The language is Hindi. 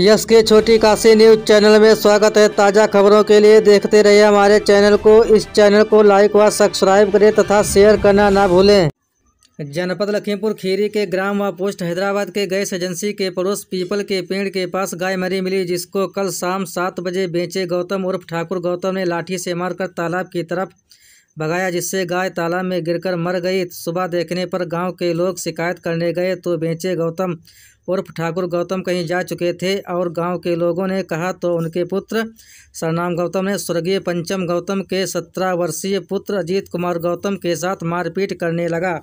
यश के छोटी काशी न्यूज चैनल में स्वागत है ताज़ा खबरों के लिए देखते रहिए हमारे चैनल को इस चैनल को लाइक व सब्सक्राइब करें तथा शेयर करना ना भूलें जनपद लखीमपुर खीरी के ग्राम व पोस्ट हैदराबाद के गैस एजेंसी के पड़ोस पीपल के पेड़ के पास गाय मरी मिली जिसको कल शाम सात बजे बेचे गौतम उर्फ ठाकुर गौतम ने लाठी से मारकर तालाब की तरफ भगाया जिससे गाय तालाब में गिरकर मर गई सुबह देखने पर गांव के लोग शिकायत करने गए तो बेचे गौतम उर्फ ठाकुर गौतम कहीं जा चुके थे और गांव के लोगों ने कहा तो उनके पुत्र सरनाम गौतम ने स्वर्गीय पंचम गौतम के सत्रह वर्षीय पुत्र अजीत कुमार गौतम के साथ मारपीट करने लगा